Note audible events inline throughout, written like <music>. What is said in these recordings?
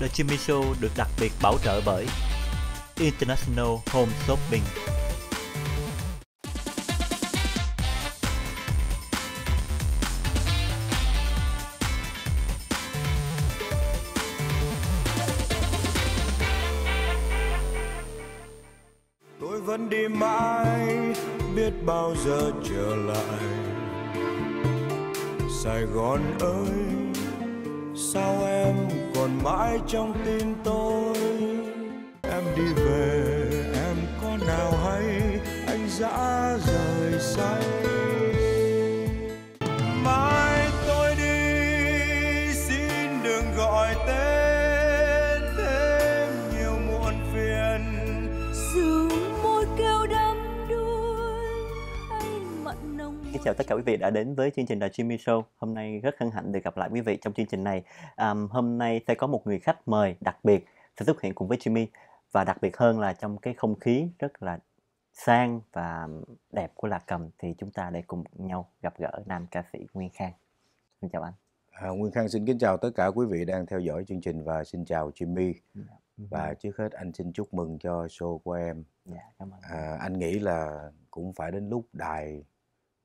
The Jimmy Show được đặc biệt bảo trợ bởi International Home Shopping. Tôi vẫn đi mãi, biết bao giờ trở lại. Sài Gòn ơi, mãi trong tim tôi Xin chào tất cả quý vị đã đến với chương trình The Jimmy Show. Hôm nay rất hân hạnh được gặp lại quý vị trong chương trình này. Um, hôm nay sẽ có một người khách mời đặc biệt sẽ xuất hiện cùng với Jimmy và đặc biệt hơn là trong cái không khí rất là sang và đẹp của lạc cầm thì chúng ta để cùng nhau gặp gỡ nam ca sĩ Nguyên Khang. Xin chào anh. À, Nguyên Khang xin kính chào tất cả quý vị đang theo dõi chương trình và xin chào Jimmy. Dạ. Và trước hết anh xin chúc mừng cho show của em. Dạ, cảm ơn. À, anh nghĩ là cũng phải đến lúc đài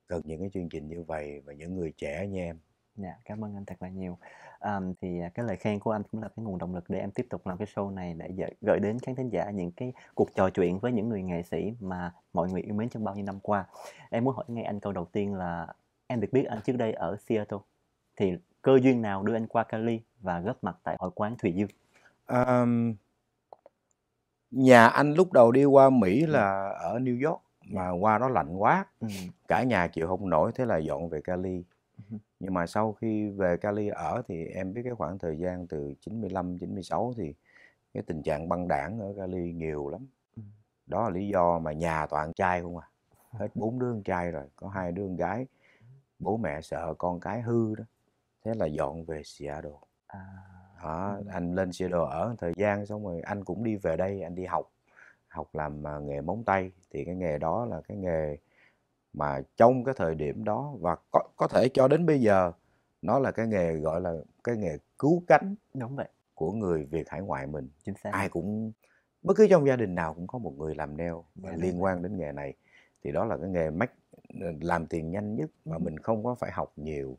cần những cái chương trình như vậy và những người trẻ như em Dạ, cảm ơn anh thật là nhiều. Um, thì à, cái lời khen của anh cũng là cái nguồn động lực để em tiếp tục làm cái show này để gửi đến khán thính giả những cái cuộc trò chuyện với những người nghệ sĩ mà mọi người yêu mến trong bao nhiêu năm qua. Em muốn hỏi ngay anh câu đầu tiên là em được biết anh trước đây ở Seattle. Thì cơ duyên nào đưa anh qua Cali và góp mặt tại hội quán Thủy Dương? Um, nhà anh lúc đầu đi qua Mỹ ừ. là ở New York mà qua đó lạnh quá ừ. cả nhà chịu không nổi thế là dọn về Cali ừ. nhưng mà sau khi về Cali ở thì em biết cái khoảng thời gian từ 95 96 thì cái tình trạng băng đảng ở Cali nhiều lắm ừ. đó là lý do mà nhà toàn trai không à <laughs> hết bốn đứa con trai rồi có hai đứa con gái bố mẹ sợ con cái hư đó thế là dọn về Seattle à. đó, anh lên Seattle ở thời gian xong rồi anh cũng đi về đây anh đi học học làm à, nghề móng tay thì cái nghề đó là cái nghề mà trong cái thời điểm đó và có, có thể cho đến bây giờ nó là cái nghề gọi là cái nghề cứu cánh đúng vậy của người Việt hải ngoại mình chính xác ai cũng bất cứ trong gia đình nào cũng có một người làm neo và dạ, dạ, liên dạ. quan đến nghề này thì đó là cái nghề mách ờ, làm tiền nhanh nhất mà ừ. mình không có phải học nhiều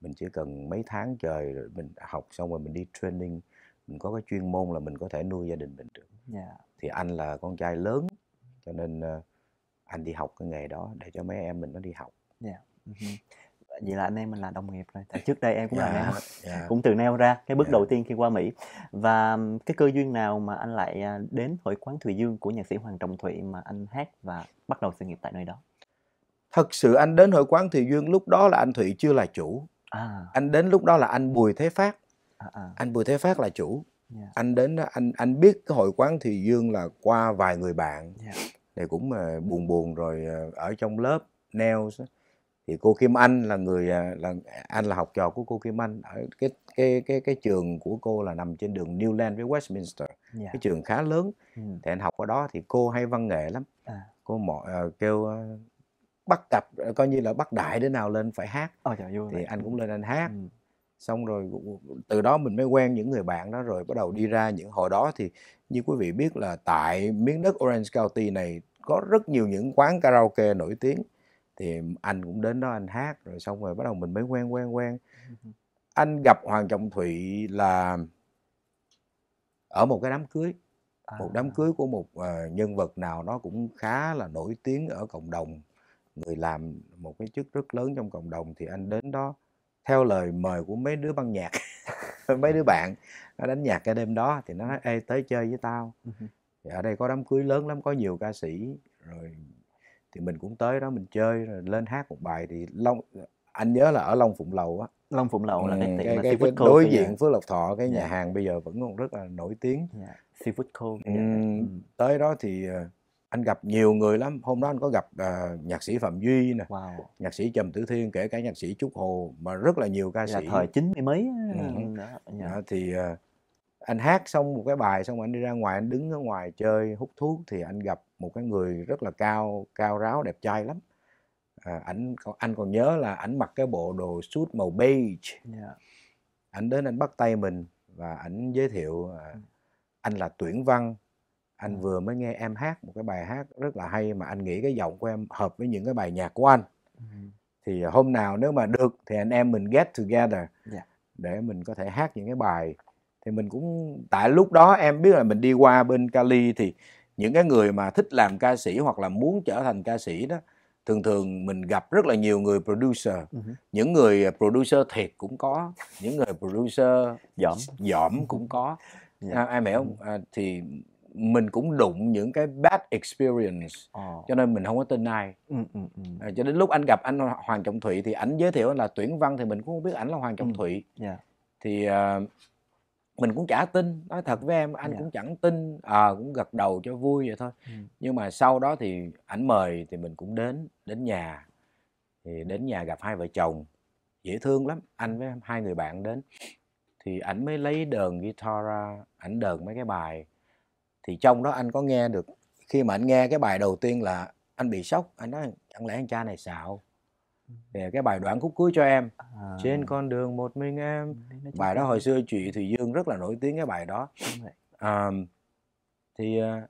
mình chỉ cần mấy tháng trời rồi mình học xong rồi mình đi training mình có cái chuyên môn là mình có thể nuôi gia đình mình được yeah thì anh là con trai lớn cho nên ờ, anh đi học cái nghề đó để cho mấy em mình nó đi học yeah. Dạ, vậy là anh em mình là đồng nghiệp rồi tại trước đây em cũng yeah, là em dạ, yeah. Dạ. cũng từ neo ra cái bước yeah. đầu tiên khi qua mỹ và cái cơ duyên nào mà anh lại à, đến hội quán thùy dương của nhạc sĩ hoàng trọng thụy mà anh hát và bắt đầu sự nghiệp tại nơi đó thật sự anh đến hội quán thùy dương lúc đó là anh thụy chưa là chủ à. anh đến lúc đó là anh bùi thế phát à, à. anh bùi thế phát là chủ yeah. Dạ. anh đến đó anh anh biết cái hội quán thì dương là qua vài người bạn yeah. Dạ. thì cũng uh, buồn buồn rồi ờ, ở trong lớp neo thì cô Kim Anh là người ờ, là anh là học trò của cô Kim Anh ở cái cái cái cái trường của cô là nằm trên đường Newland với Westminster yeah. Dạ. cái trường khá lớn ừ. thì anh học ở đó thì cô hay văn nghệ lắm à. cô mọi uh, kêu uh, bắt cặp coi như là bắt đại đứa nào lên phải hát Ôi, trời, vui thì vậy. anh cũng ừ. lên anh hát ừ xong rồi từ đó mình mới quen những người bạn đó rồi bắt đầu đi ra những hồi đó thì như quý vị biết là tại miếng đất Orange County này có rất nhiều những quán karaoke nổi tiếng thì anh cũng đến đó anh hát rồi xong rồi bắt đầu mình mới quen quen quen anh gặp Hoàng Trọng Thụy là ở một cái đám cưới một đám à. cưới của một uh, nhân vật nào đó cũng khá là nổi tiếng ở cộng đồng người làm một cái chức rất lớn trong cộng đồng thì anh đến đó theo lời mời của mấy đứa băng nhạc <laughs> mấy đứa bạn nó đánh nhạc cái đêm đó thì nó nói ê tới chơi với tao thì ở đây có đám cưới lớn lắm có nhiều ca sĩ rồi thì mình cũng tới đó mình chơi rồi lên hát một bài thì long anh nhớ là ở long phụng lầu á long phụng lậu là ừ, cái cái, cái, cái đối diện phước lộc thọ cái yeah. nhà dạ. hàng bây giờ vẫn còn rất là nổi tiếng yeah. Dạ, seafood co ừ, tới đó thì ờ, anh gặp nhiều người lắm hôm đó anh có gặp uh, nhạc sĩ phạm duy nè wow. nhạc sĩ trầm tử thiên kể cả nhạc sĩ trúc hồ mà rất là nhiều ca sĩ thời chín mươi mấy ừ. đó, dạ. đó, thì uh, anh hát xong một cái bài xong anh đi ra ngoài anh đứng ở ngoài chơi hút thuốc thì anh gặp một cái người rất là cao cao ráo đẹp trai lắm à, anh còn nhớ là ảnh mặc cái bộ đồ suit màu beige yeah. Dạ. anh đến anh bắt tay mình và ảnh giới thiệu à, ừ. anh là tuyển văn anh vừa mới nghe em hát một cái bài hát rất là hay mà anh nghĩ cái giọng của em hợp với những cái bài nhạc của anh thì ờ, hôm nào nếu mà được thì anh em mình get together yeah. Dạ. để mình có thể hát những cái bài thì mình cũng tại lúc đó em biết là mình đi qua bên Cali thì những cái người mà thích làm ca sĩ hoặc là muốn trở thành ca sĩ đó thường thường mình gặp rất là nhiều người producer uh-huh. những người ờ, producer thiệt cũng có những người producer dỏm dỏm cũng có yeah. Dạ. à, em hiểu không à, thì mình cũng đụng những cái bad experience oh. cho nên mình không có tin ai ừ, ừ, ừ. À, cho đến lúc anh gặp anh Hoàng Trọng Thụy thì ảnh giới thiệu là tuyển văn thì mình cũng không biết ảnh là Hoàng Trọng ừ. Thụy yeah. Dạ. thì uh, mình cũng chả tin nói thật với em anh yeah. Dạ. cũng chẳng tin à, cũng gật đầu cho vui vậy thôi ừ. nhưng mà sau đó thì ảnh mời thì mình cũng đến đến nhà thì đến nhà gặp hai vợ chồng dễ thương lắm anh với hai người bạn đến thì ảnh mới lấy đờn guitar ra ảnh đờn mấy cái bài thì trong đó anh có nghe được khi mà anh nghe cái bài đầu tiên là anh bị sốc anh nói chẳng lẽ anh cha này xạo ừ. về cái bài đoạn khúc cuối cho em à. trên con đường một mình em bài đó hồi xưa chị thùy dương rất là nổi tiếng cái bài đó à, thì ờ,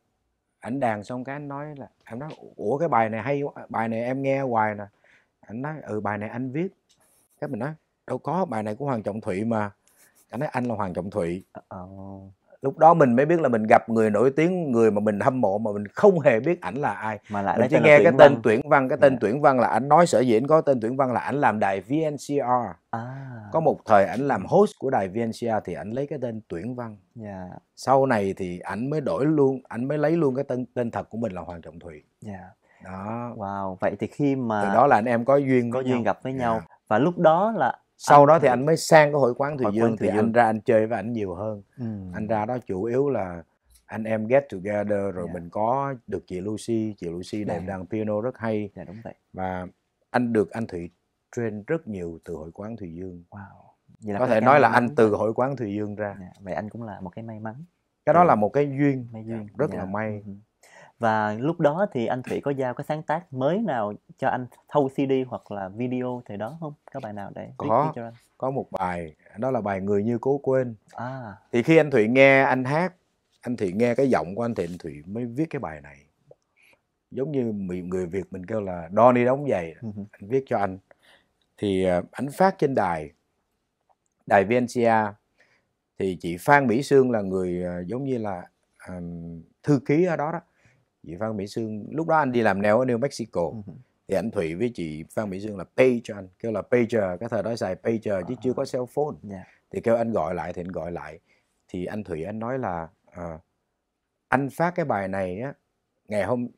ảnh đàn xong cái anh nói là anh nói ủa cái bài này hay quá bài này em nghe hoài nè anh nói ừ bài này anh viết cái mình nói đâu có bài này của hoàng trọng thụy mà anh nói anh là hoàng trọng thụy ờ, ờ lúc đó mình mới biết là mình gặp người nổi tiếng người mà mình hâm mộ mà mình không hề biết ảnh là ai mà lại mình chỉ nghe cái tên văn. tuyển văn cái tên yeah. Dạ. tuyển văn là ảnh nói sở diễn có tên tuyển văn là ảnh làm đài VNCR à. có một thời ảnh làm host của đài VNCR thì ảnh lấy cái tên tuyển văn yeah. Dạ. sau này thì ảnh mới đổi luôn ảnh mới lấy luôn cái tên tên thật của mình là hoàng trọng thùy yeah. Dạ. đó wow vậy thì khi mà Từ đó là anh em có duyên có duyên nhau. gặp với yeah. nhau và lúc đó là sau đó thì anh mới sang cái hội quán thùy dương thì dương. anh ra anh chơi với anh nhiều hơn ừ. anh ra đó chủ yếu là anh em get together rồi yeah. Dạ. mình có được chị Lucy chị Lucy đẹp yeah. Dạ. đàn piano rất hay yeah, dạ, đúng vậy. và anh được anh Thụy train rất nhiều từ hội quán Thùy Dương wow. Vậy là có thể nói là anh từ hội quán Thùy Dương ra yeah. vậy anh cũng là một cái may mắn cái đó ừ. là một cái duyên, may duyên. rất yeah. là may uh và lúc đó thì anh Thủy có giao cái sáng tác mới nào cho anh thâu CD hoặc là video thì đó không có bài nào để có cho anh? có một bài đó là bài người như cố quên à. thì khi anh Thủy nghe anh hát anh Thủy nghe cái giọng của anh Thủy anh Thủy mới viết cái bài này giống như người Việt mình kêu là đo đi đóng giày ừ. anh viết cho anh thì anh ờ, phát trên đài đài VNCA thì chị Phan Mỹ Sương là người ờ, giống như là um, thư ký ở đó đó vì Phan Mỹ Sương lúc đó anh đi làm nail ở New Mexico uh-huh. thì anh Thủy với chị Phan Mỹ Sương là page anh kêu là pager cái thời đó xài pager uh-huh. chứ chưa có à. cell phone yeah. Dạ. thì kêu anh gọi lại thì anh gọi lại thì anh Thủy anh nói là à, anh phát cái bài này á ngày hôm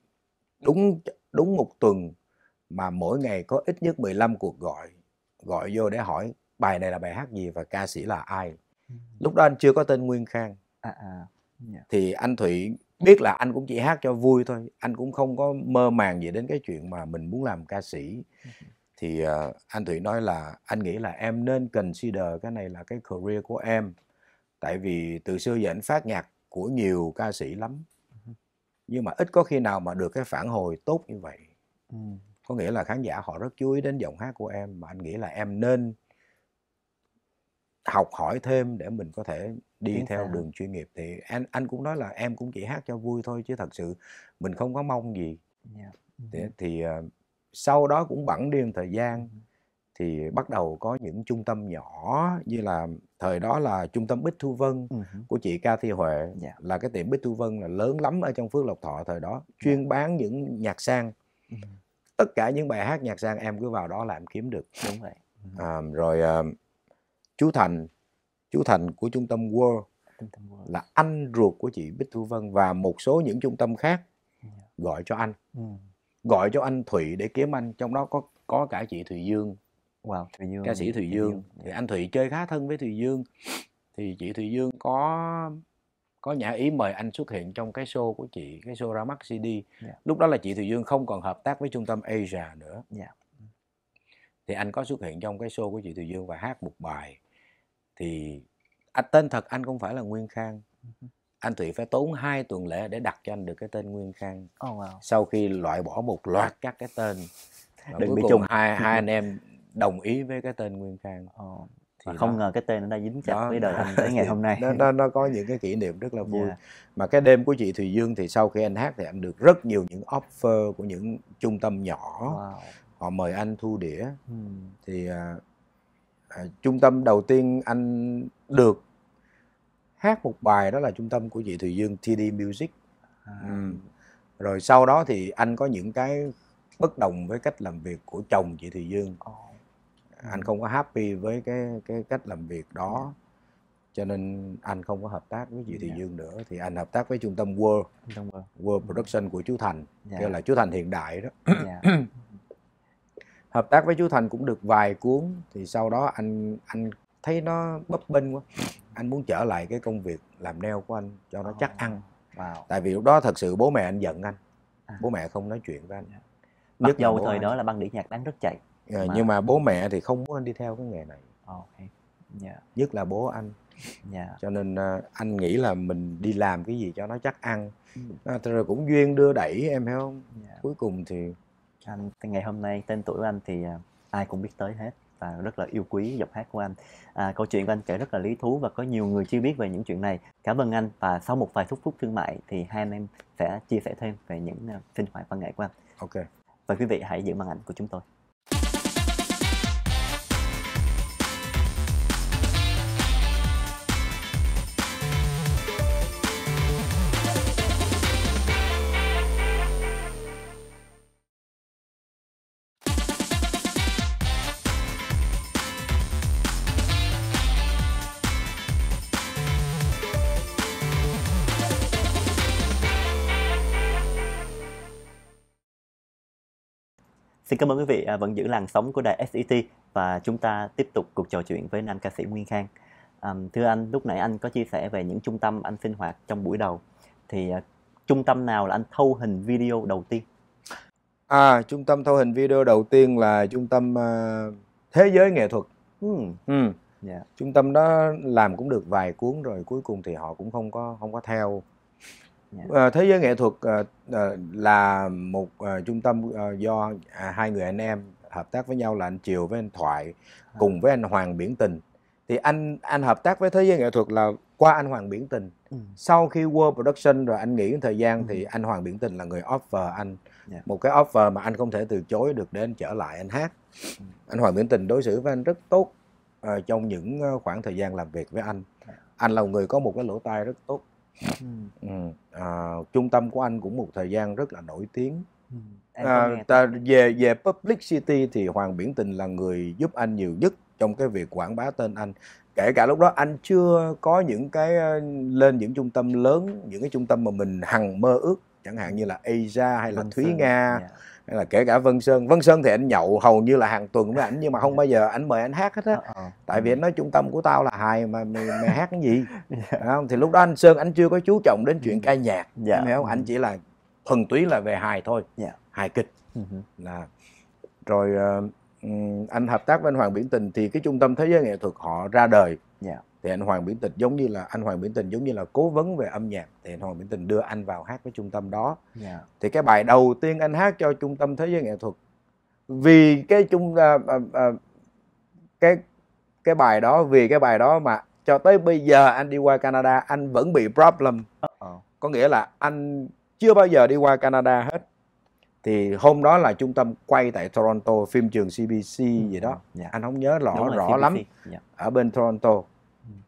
đúng đúng một tuần mà mỗi ngày có ít nhất 15 cuộc gọi gọi vô để hỏi bài này là bài hát gì và ca sĩ là ai lúc đó anh chưa có tên Nguyên Khang à, à, yeah. Dạ. thì anh Thủy biết là anh cũng chỉ hát cho vui thôi anh cũng không có mơ màng gì đến cái chuyện mà mình muốn làm ca sĩ thì uh, anh thủy nói là anh nghĩ là em nên consider cái này là cái career của em tại vì từ xưa giờ anh phát nhạc của nhiều ca sĩ lắm nhưng mà ít có khi nào mà được cái phản hồi tốt như vậy có nghĩa là khán giả họ rất chú ý đến giọng hát của em mà anh nghĩ là em nên học hỏi thêm để mình có thể đi Đúng theo sao? đường chuyên nghiệp thì anh anh cũng nói là em cũng chỉ hát cho vui thôi chứ thật sự mình không có mong gì yeah. Dạ, ừ thì, thì ờ, uh, sau đó cũng bẵng điên thời gian ừ thì bắt đầu có những trung tâm nhỏ như là thời đó là trung tâm Bích Thu Vân uh-huh. của chị Ca Thi Huệ yeah. Dạ. là cái tiệm Bích Thu Vân là lớn lắm ở trong Phước Lộc Thọ thời đó dạ. chuyên yeah. bán những nhạc sang uh-huh. tất cả những bài hát nhạc sang em cứ vào đó là em kiếm được đúng vậy uh-huh. à, rồi uh, chú Thành chú Thành của trung tâm World, trung tâm World. là anh ruột của chị Bích Thu Vân và một số những trung tâm khác dạ. gọi cho anh ừ. gọi cho anh Thụy để kiếm anh trong đó có có cả chị Thùy Dương wow, Thùy Dương ca sĩ Thùy, Thùy Dương. Dương thì anh Thụy chơi khá thân với Thùy Dương thì chị Thùy Dương có có nhã ý mời anh xuất hiện trong cái show của chị cái show ra mắt CD yeah. Dạ. lúc đó là chị Thùy Dương không còn hợp tác với trung tâm Asia nữa yeah. Dạ. thì anh có xuất hiện trong cái show của chị Thùy Dương và hát một bài thì anh à, tên thật anh không phải là Nguyên Khang anh Thủy phải tốn hai tuần lễ để đặt cho anh được cái tên Nguyên Khang oh, wow. sau khi loại bỏ một loạt các cái tên đừng bị chung hai hai anh <laughs> em đồng ý với cái tên Nguyên Khang oh. Thì không đó. ngờ cái tên nó đã dính chặt đó. với đời anh tới ngày hôm nay <laughs> nó, nó, nó có những cái kỷ niệm rất là vui yeah. Dạ. mà cái đêm của chị Thùy Dương thì sau khi anh hát thì anh được rất nhiều những offer của những trung tâm nhỏ wow. họ mời anh thu đĩa hmm. thì à, À, trung tâm đầu tiên anh được hát một bài đó là trung tâm của chị Thùy Dương TD Music à. ừ. rồi sau đó thì anh có những cái bất đồng với cách làm việc của chồng chị Thùy Dương oh. anh không có happy với cái cái cách làm việc đó dạ. cho nên anh không có hợp tác với chị Thùy yeah. Dạ. Dương nữa thì anh hợp tác với trung tâm World trung tâm World. World Production của chú Thành yeah. Dạ. kêu là chú Thành hiện đại đó yeah. <clears throat> hợp tác với chú thành cũng được vài cuốn thì sau đó anh anh thấy nó bấp bênh quá anh muốn trở lại cái công việc làm neo của anh cho nó oh. chắc ờ. ăn wow. tại vì lúc đó thật sự bố mẹ anh giận anh à. bố mẹ không nói chuyện với anh yeah. Dạ. mặc dầu thời anh. đó là băng đĩa nhạc đang rất chạy à, mà... nhưng mà bố mẹ thì không muốn anh đi theo cái nghề này okay. yeah. Dạ. nhất là bố anh yeah. cho nên uh, anh nghĩ là mình đi làm cái gì cho nó chắc ăn ừ. à, rồi cũng duyên đưa đẩy em hiểu không yeah. cuối cùng thì anh ngày hôm nay tên tuổi của anh thì à, ai cũng biết tới hết và rất là yêu quý giọng hát của anh à, câu chuyện của anh kể rất là lý thú và có nhiều người chưa biết về những chuyện này cảm ơn anh và sau một vài phút phút thương mại thì hai anh em sẽ chia sẻ thêm về những à, sinh hoạt văn nghệ của anh ok và quý vị hãy giữ màn ảnh của chúng tôi Xin cảm ơn quý vị à, vẫn giữ làn sóng của đài SET và chúng ta tiếp tục cuộc trò chuyện với nam ca sĩ Nguyên Khang. thưa anh, lúc nãy anh có chia sẻ về những trung tâm anh sinh hoạt trong buổi đầu. Thì à, trung tâm nào là anh thâu hình video đầu tiên? À, trung tâm thâu hình video đầu tiên là trung tâm à, Thế giới nghệ thuật. Ừ. Ừ. Yeah. Trung tâm đó làm cũng được vài cuốn rồi cuối cùng thì họ cũng không có không có theo yeah. Dạ. Ờ, thế giới nghệ thuật ờ, ờ, là một trung tâm do à, hai người anh em hợp tác với nhau là anh Triều với anh Thoại cùng với anh Hoàng Biển Tình thì anh anh hợp tác với thế giới nghệ thuật là qua anh Hoàng Biển Tình ừ. sau khi World Production rồi anh nghỉ một thời gian ừ. thì anh Hoàng Biển Tình là người offer anh yeah. Dạ. một cái offer mà anh không thể từ chối được để anh trở lại anh hát ừ. anh Hoàng Biển Tình đối xử với anh rất tốt uh, trong những khoảng thời gian làm việc với anh dạ. anh là một người có một cái lỗ tai rất tốt À, trung tâm của anh cũng một thời gian rất là nổi tiếng à, ta, về về publicity thì hoàng biển tình là người giúp anh nhiều nhất trong cái việc quảng bá tên anh kể cả lúc đó anh chưa có những cái ờ, lên những trung tâm lớn những cái trung tâm mà mình hằng mơ ước chẳng hạn như là Asia hay là Thúy Nga yeah dạ hay là kể cả Vân Sơn Vân Sơn thì anh nhậu hầu như là hàng tuần với ảnh nhưng mà không bao giờ anh mời anh hát hết á ờ, ờ. tại vì anh ừ. nói trung tâm của tao là hài mà mày, mày hát cái gì <laughs> dạ. không? thì lúc đó anh Sơn anh chưa có chú trọng đến chuyện ừ. ca nhạc dạ, không anh ừ. chỉ là thuần túy là về hài thôi yeah. Dạ. hài kịch là rồi uh, anh hợp tác với anh Hoàng Biển Tình thì cái trung tâm thế giới nghệ thuật họ ra đời dạ thì anh Hoàng Biển Tịch giống như là anh Hoàng Biển Tịch giống như là cố vấn về âm nhạc thì anh Hoàng Biển Tịch đưa anh vào hát với trung tâm đó yeah. Dạ. thì cái bài đầu tiên anh hát cho trung tâm thế giới nghệ thuật vì cái chung à, à, à, cái cái bài đó vì cái bài đó mà cho tới bây giờ anh đi qua Canada anh vẫn bị problem oh. có nghĩa là anh chưa bao giờ đi qua Canada hết thì hôm đó là trung tâm quay tại Toronto phim trường CBC ừ. gì đó yeah. Dạ. anh không nhớ rõ rõ CBC. lắm yeah. Dạ. ở bên Toronto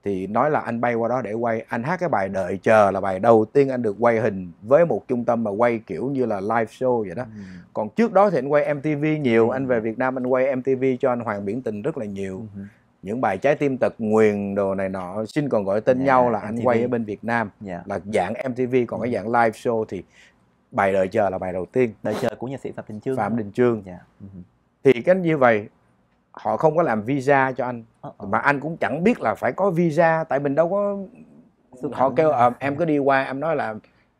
thì nói là anh bay qua đó để quay anh hát cái bài đợi chờ là bài đầu tiên anh được quay hình với một trung tâm mà quay kiểu như là live show vậy đó ừ. còn trước đó thì anh quay mtv nhiều ừ. anh về việt nam anh quay mtv cho anh hoàng biển tình rất là nhiều ừ. những bài trái tim tật nguyền đồ này nọ xin còn gọi tên yeah, dạ, nhau là MTV. anh quay ở bên việt nam yeah. Dạ. là dạng mtv còn ừ. cái dạng live show thì bài đợi chờ là bài đầu tiên đợi chờ của nhạc sĩ phạm đình chương phạm đình chương yeah. Dạ. ừ. thì cái như vậy họ không có làm visa cho anh ờ, ờ. mà anh cũng chẳng biết là phải có visa tại mình đâu có họ kêu à, em cứ đi qua em nói là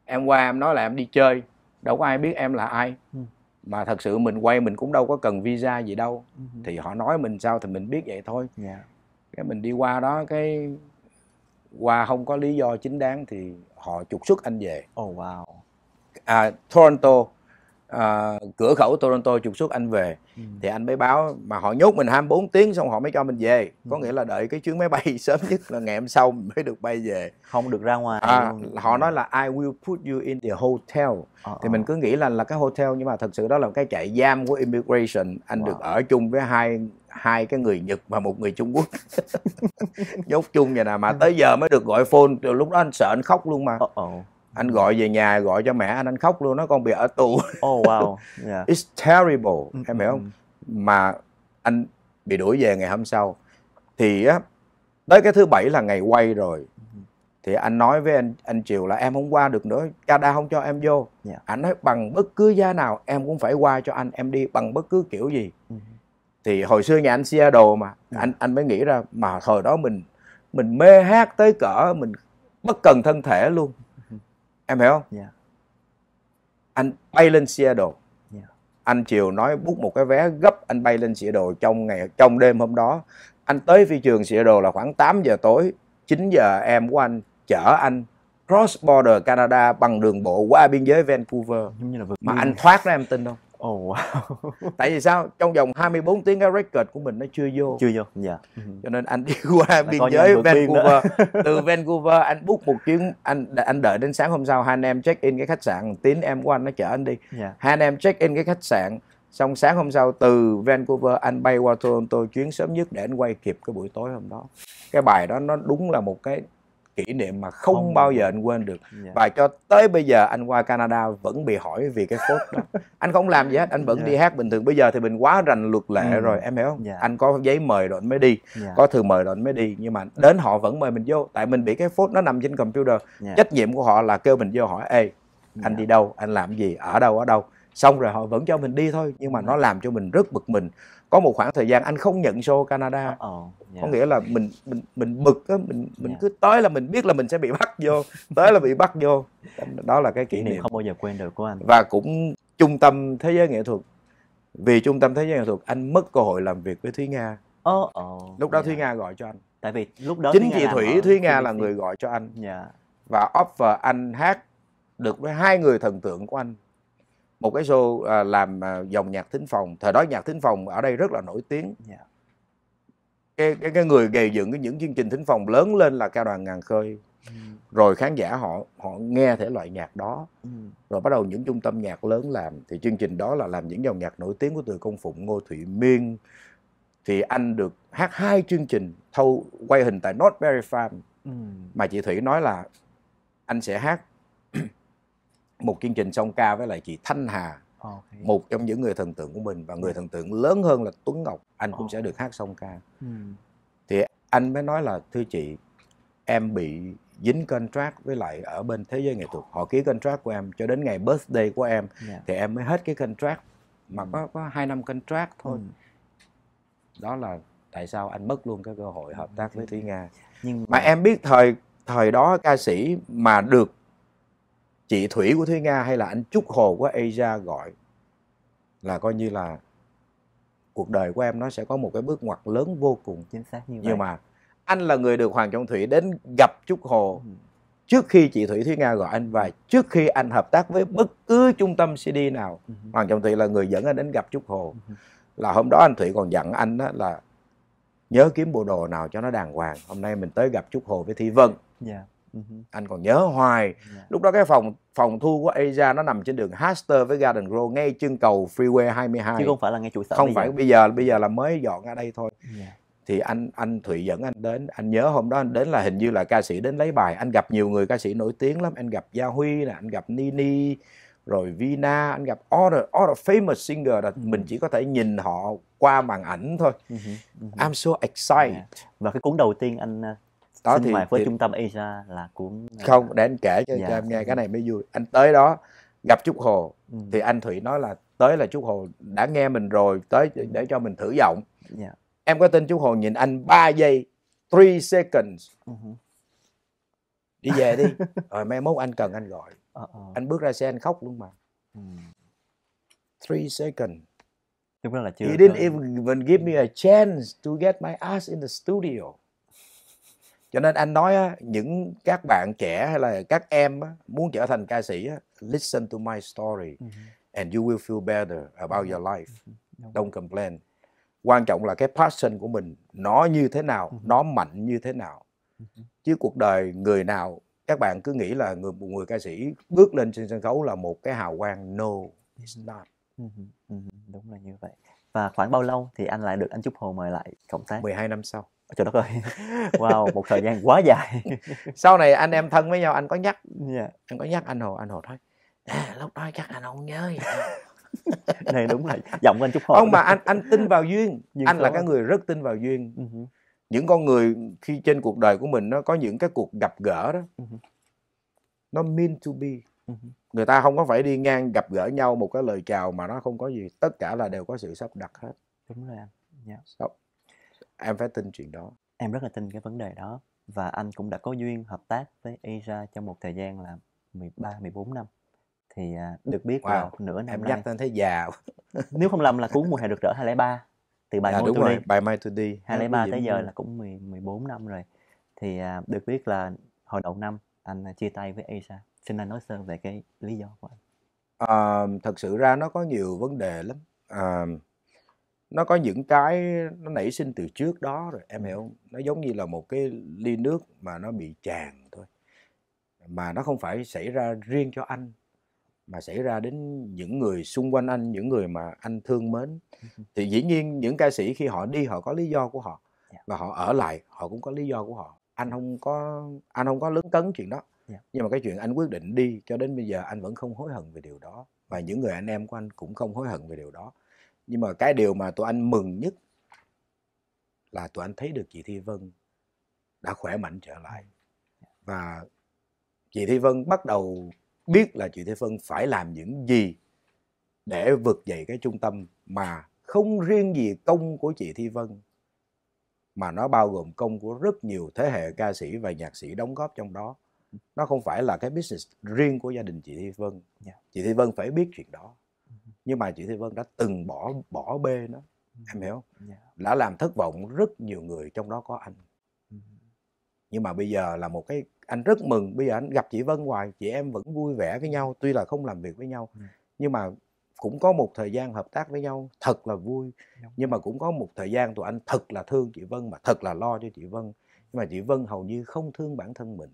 em qua em nói là em đi chơi đâu có ai biết em là ai ừ. mà thật sự mình quay mình cũng đâu có cần visa gì đâu ừ thì họ nói mình sao thì mình biết vậy thôi dạ. cái mình đi qua đó cái qua không có lý do chính đáng thì họ trục xuất anh về oh wow à, Toronto à, cửa khẩu Toronto trục xuất anh về ừ. thì anh mới báo mà họ nhốt mình 24 tiếng xong họ mới cho mình về ừ. có nghĩa là đợi cái chuyến máy bay <laughs> sớm nhất là ngày hôm sau mới được bay về không được ra ngoài à, họ nói là I will put you in the hotel ờ, thì ờ. mình cứ nghĩ là là cái hotel nhưng mà thật sự đó là cái trại giam của immigration anh wow. được ở chung với hai hai cái người Nhật và một người Trung Quốc <laughs> nhốt chung vậy nè mà ừ. tới giờ mới được gọi phone lúc đó anh sợ anh khóc luôn mà ờ, ờ anh gọi về nhà gọi cho mẹ anh anh khóc luôn nó con bị ở tù oh wow yeah. it's terrible ừ, em ừ, hiểu không ừ. mà anh bị đuổi về ngày hôm sau thì á tới cái thứ bảy là ngày quay rồi thì anh nói với anh anh triều là em không qua được nữa canada không cho em vô yeah. anh nói bằng bất cứ giá nào em cũng phải qua cho anh em đi bằng bất cứ kiểu gì thì hồi xưa nhà anh xe đồ mà anh anh mới nghĩ ra mà hồi đó mình mình mê hát tới cỡ mình bất cần thân thể luôn em hiểu không yeah. Dạ. anh bay lên Seattle yeah. Dạ. anh chiều nói bút một cái vé gấp anh bay lên Seattle trong ngày trong đêm hôm đó anh tới phi trường Seattle là khoảng 8 giờ tối 9 giờ em của anh chở anh cross border Canada bằng đường bộ qua biên giới Vancouver như là mà anh thoát ra em tin không oh, wow. <laughs> tại vì sao trong vòng 24 tiếng cái record của mình nó chưa vô chưa vô dạ yeah. Ừ. Ừ. cho nên anh đi qua biên giới Vancouver <laughs> từ Vancouver anh book một chuyến anh anh đợi đến sáng hôm sau hai anh em check in cái khách sạn tín em của anh nó chở anh đi yeah. Dạ. hai anh em check in cái khách sạn xong sáng hôm sau từ Vancouver anh bay qua Toronto chuyến sớm nhất để anh quay kịp cái buổi tối hôm đó cái bài đó nó đúng là một cái kỷ niệm mà không, không bao giờ anh quên được yeah. Dạ. và cho tới bây giờ anh qua Canada vẫn bị hỏi vì cái phốt đó anh không làm gì hết anh vẫn yeah. Dạ. đi hát bình thường bây giờ thì mình quá rành luật lệ ừ. rồi em hiểu không yeah. Dạ. anh có giấy mời rồi anh mới đi yeah. có thư mời rồi anh mới đi nhưng mà đến họ vẫn mời mình vô tại mình bị cái phốt nó nằm trên computer yeah. trách nhiệm của họ là kêu mình vô hỏi ê anh yeah. đi đâu anh làm gì ở đâu ở đâu xong rồi họ vẫn cho mình đi thôi nhưng mà nó làm cho mình rất bực mình có một khoảng thời gian anh không nhận show Canada oh, ờ, yeah. Ờ, dạ. có nghĩa là mình mình mình bực á mình mình yeah. Dạ. cứ tới là mình biết là mình sẽ bị bắt vô tới là bị bắt vô đó là cái kỷ niệm không bao giờ quên được của anh và cũng trung tâm thế giới nghệ thuật vì trung tâm thế giới nghệ thuật anh mất cơ hội làm việc với thúy nga oh, oh, lúc đó yeah. Dạ. thúy nga gọi cho anh tại vì lúc đó chính chị thủy thúy nga là người gọi cho anh yeah. và offer anh hát được với hai người thần tượng của anh một cái show à, làm à, dòng nhạc thính phòng thời đó nhạc thính phòng ở đây rất là nổi tiếng yeah. Dạ. cái, cái cái người gây dựng cái những chương trình thính phòng lớn lên là cao đoàn ngàn khơi ừ. rồi khán giả họ họ nghe thể loại nhạc đó ừ. rồi bắt đầu những trung tâm nhạc lớn làm thì chương trình đó là làm những dòng nhạc nổi tiếng của từ công phụng ngô thụy miên thì anh được hát hai chương trình thâu quay hình tại Northberry Farm ừ. mà chị Thủy nói là anh sẽ hát một chương trình song ca với lại chị Thanh Hà okay. một trong những người thần tượng của mình và người ừ. thần tượng lớn hơn là Tuấn Ngọc anh cũng oh. sẽ được hát song ca ừ. thì anh mới nói là thưa chị em bị dính contract với lại ở bên thế giới nghệ thuật họ ký contract của em cho đến ngày birthday của em yeah. Dạ. thì em mới hết cái contract mà ừ. có có hai năm contract thôi ừ. đó là tại sao anh mất luôn cái cơ hội hợp tác ừ. với Thúy Nga nhưng mà... mà em biết thời thời đó ca sĩ mà được chị Thủy của Thúy Nga hay là anh Trúc Hồ của Asia gọi là coi như là cuộc đời của em nó sẽ có một cái bước ngoặt lớn vô cùng chính xác như vậy nhưng mà anh là người được Hoàng Trọng Thủy đến gặp Trúc Hồ ừ. trước khi chị Thủy Thúy Nga gọi anh và ừ. trước khi anh hợp tác với bất cứ trung tâm CD nào ừ. Hoàng Trọng Thủy là người dẫn anh đến gặp Trúc Hồ ừ. là hôm đó anh Thủy còn dặn anh đó là nhớ kiếm bộ đồ nào cho nó đàng hoàng hôm nay mình tới gặp Trúc Hồ với Thi Vân yeah. Dạ anh còn nhớ hoài yeah. Dạ. lúc đó cái phòng phòng thu của Asia nó nằm trên đường Haster với Garden Grove ngay chân cầu Freeway 22 chứ không phải là ngay trụ sở không bây phải giờ. bây giờ bây giờ là mới dọn ra đây thôi yeah. Dạ. thì anh anh Thụy dẫn anh đến anh nhớ hôm đó anh đến là hình như là ca sĩ đến lấy bài anh gặp nhiều người ca sĩ nổi tiếng lắm anh gặp Gia Huy nè anh gặp Nini rồi Vina anh gặp all the, all the famous singer là ừ. mình chỉ có thể nhìn họ qua màn ảnh thôi uh-huh, uh-huh. I'm so excited yeah. Dạ. và cái cuốn đầu tiên anh à, đó sinh thì, hoạt với thì... trung tâm Asia là cũng ờ, không để anh kể cho, dạ, cho em nghe cái này mới vui anh tới đó gặp trúc hồ ừ. thì anh thủy nói là tới là trúc hồ đã nghe mình rồi tới ừ. để cho mình thử giọng yeah. Dạ. em có tin trúc hồ nhìn anh 3 giây 3 seconds ừ đi về đi <laughs> rồi mai mốt anh cần anh gọi uh-uh. anh bước ra xe anh khóc luôn mà uh-huh. seconds Đúng là chưa. He didn't even give me a chance to get my ass in the studio cho nên anh nói những các bạn trẻ hay là các em muốn trở thành ca sĩ listen to my story and you will feel better about your life don't complain quan trọng là cái passion của mình nó như thế nào nó mạnh như thế nào chứ cuộc đời người nào các bạn cứ nghĩ là người một người ca sĩ bước lên trên sân khấu là một cái hào quang no it's not đúng là như vậy và khoảng bao lâu thì anh lại được anh Trúc Hồ mời lại cộng tác 12 năm sau trời đất ơi <laughs> wow một thời gian quá dài <laughs> sau này anh em thân với nhau anh có nhắc yeah. Dạ. anh có nhắc anh hồ anh hồ thôi à, lúc đó chắc anh không nhớ <laughs> này đúng là giọng anh chút ông mà anh anh tin vào duyên Nhưng anh là cái người rất tin vào duyên uh-huh. những con người khi trên cuộc đời của mình nó có những cái cuộc gặp gỡ đó uh-huh. nó mean to be uh-huh. người ta không có phải đi ngang gặp gỡ nhau một cái lời chào mà nó không có gì tất cả là đều có sự sắp đặt hết đúng rồi anh yeah. Dạ em phải tin chuyện đó em rất là tin cái vấn đề đó và anh cũng đã có duyên hợp tác với Asia trong một thời gian là 13 14 năm thì à, được biết wow. nửa năm em dắt tên thấy già <laughs> nếu không lầm là cuốn mùa hè được rỡ 203 từ bài à, dạ, Mai đúng rồi, đi. bài Mai tôi đi 203 tới giờ là cũng 10, 14 năm rồi thì à, được biết là hồi đầu năm anh à, chia tay với Asia xin anh nói sơ về cái lý do của anh à, thật sự ra nó có nhiều vấn đề lắm à, nó có những cái nó nảy sinh từ trước đó rồi em hiểu không nó giống như là một cái ly nước mà nó bị tràn thôi mà nó không phải xảy ra riêng cho anh mà xảy ra đến những người xung quanh anh những người mà anh thương mến <laughs> thì dĩ nhiên những ca sĩ khi họ đi họ có lý do của họ dạ. và họ ở lại họ cũng có lý do của họ anh không có anh không có lớn cấn chuyện đó dạ. nhưng mà cái chuyện anh quyết định đi cho đến bây giờ anh vẫn không hối hận về điều đó và những người anh em của anh cũng không hối hận về điều đó nhưng mà cái điều mà tụi anh mừng nhất là tụi anh thấy được chị Thi Vân đã khỏe mạnh trở lại ừ. và chị Thi Vân bắt đầu biết là chị Thi Vân phải làm những gì để vực dậy cái trung tâm mà không riêng gì công của chị Thi Vân mà nó bao gồm công của rất nhiều thế hệ ca sĩ và nhạc sĩ đóng góp trong đó ừ. nó không phải là cái business riêng của gia đình chị Thi Vân yeah. Dạ. chị Thi Vân phải biết chuyện đó nhưng mà chị Thi Vân đã từng bỏ bỏ bê nó em hiểu không? Dạ. đã làm thất vọng rất nhiều người trong đó có anh nhưng mà bây giờ là một cái anh rất mừng bây giờ anh gặp chị Vân hoài chị em vẫn vui vẻ với nhau tuy là không làm việc với nhau dạ. nhưng mà cũng có một thời gian hợp tác với nhau thật là vui nhưng mà cũng có một thời gian tụi anh thật là thương chị Vân mà thật là lo cho chị Vân nhưng mà chị Vân hầu như không thương bản thân mình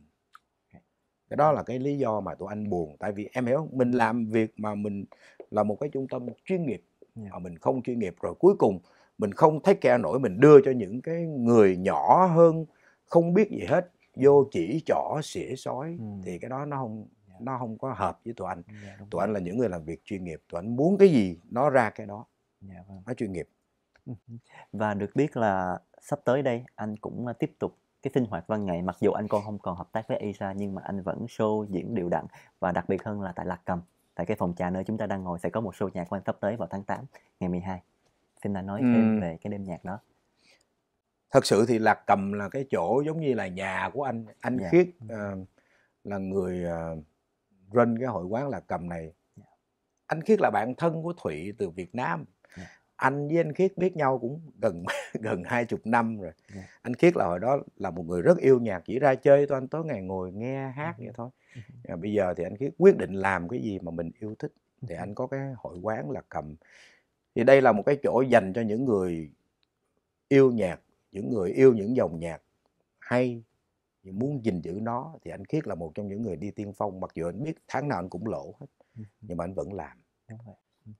cái đó là cái lý do mà tụi anh buồn tại vì em hiểu mình làm việc mà mình là một cái trung tâm chuyên nghiệp mà dạ. mình không chuyên nghiệp rồi cuối cùng mình không thấy care nổi mình đưa cho những cái người nhỏ hơn không biết gì hết vô chỉ trỏ xỉa sói ừ. thì cái đó nó không dạ. nó không có hợp với tụi anh dạ, tụi anh là những người làm việc chuyên nghiệp tụi anh muốn cái gì nó ra cái đó dạ, vâng. nó chuyên nghiệp <laughs> và được biết là sắp tới đây anh cũng à, tiếp tục cái sinh hoạt văn nghệ mặc dù anh con không còn hợp tác với Isa nhưng mà anh vẫn show diễn đều đặn và đặc biệt hơn là tại Lạc Cầm tại cái phòng trà nơi chúng ta đang ngồi sẽ có một show nhạc của anh sắp tới vào tháng 8 ngày 12 xin anh nói ừ. thêm về cái đêm nhạc đó thật sự thì Lạc Cầm là cái chỗ giống như là nhà của anh anh yeah. Dạ. Khiết uh, là người uh, run cái hội quán Lạc Cầm này dạ. anh Khiết là bạn thân của Thụy từ Việt Nam anh với anh khiết biết nhau cũng gần <laughs> gần hai chục năm rồi yeah. Dạ. anh khiết là hồi đó là một người rất yêu nhạc chỉ ra chơi thôi anh tối ngày ngồi nghe hát vậy thôi à, bây giờ thì anh khiết quyết định làm cái gì mà mình yêu thích thì anh có cái hội quán là cầm thì đây là một cái chỗ dành cho những người yêu nhạc những người yêu những dòng nhạc hay muốn gìn giữ nó thì anh khiết là một trong những người đi tiên phong mặc dù anh biết tháng nào anh cũng lỗ hết nhưng mà anh vẫn làm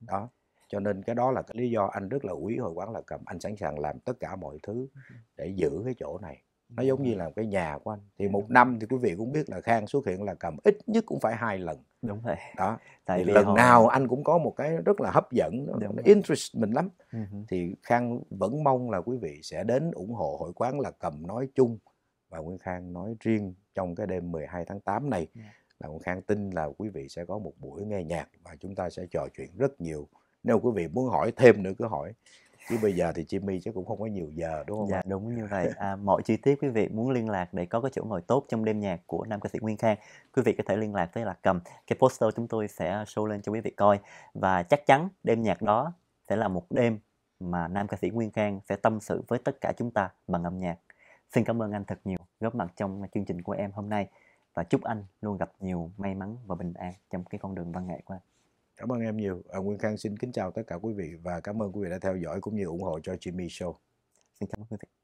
đó cho nên cái đó là cái lý do anh rất là quý hội quán là cầm anh sẵn sàng làm tất cả mọi thứ để giữ cái chỗ này nó giống như là cái nhà của anh thì một năm thì quý vị cũng biết là khang xuất hiện là cầm ít nhất cũng phải hai lần đúng rồi đó tại vì lần họ... nào anh cũng có một cái rất là hấp dẫn interest mình lắm uh-huh. thì khang vẫn mong là quý vị sẽ đến ủng hộ hội quán là cầm nói chung và Nguyễn Khang nói riêng trong cái đêm 12 tháng 8 này yeah. Dạ. là Nguyễn Khang tin là quý vị sẽ có một buổi nghe nhạc và chúng ta sẽ trò chuyện rất nhiều nếu quý vị muốn hỏi thêm nữa cứ hỏi chứ bây giờ thì Jimmy chắc cũng không có nhiều giờ đúng không? Dạ đúng như vậy. À, mọi chi tiết quý vị muốn liên lạc để có cái chỗ ngồi tốt trong đêm nhạc của nam ca sĩ Nguyên Khang, quý vị có thể liên lạc với là Cầm. Cái poster chúng tôi sẽ show lên cho quý vị coi và chắc chắn đêm nhạc đó sẽ là một đêm mà nam ca sĩ Nguyên Khang sẽ tâm sự với tất cả chúng ta bằng âm nhạc. Xin cảm ơn anh thật nhiều góp mặt trong chương trình của em hôm nay và chúc anh luôn gặp nhiều may mắn và bình an trong cái con đường văn nghệ của anh. Cảm ơn em nhiều. À, Nguyên Khang xin kính chào tất cả quý vị và cảm ơn quý vị đã theo dõi cũng như ủng hộ cho Jimmy Show. Xin cảm ơn quý vị.